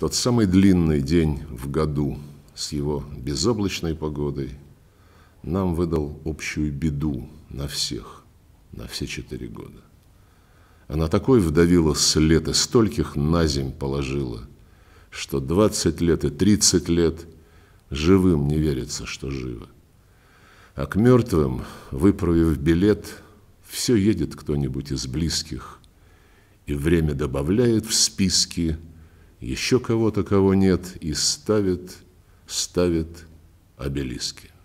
Тот самый длинный день в году с его безоблачной погодой нам выдал общую беду на всех, на все четыре года. Она такой вдавила с лета стольких на земь положила, что двадцать лет и тридцать лет живым не верится, что живо. А к мертвым, выправив билет, все едет кто-нибудь из близких, и время добавляет в списки – еще кого-то, кого нет, и ставит, ставит обелиски.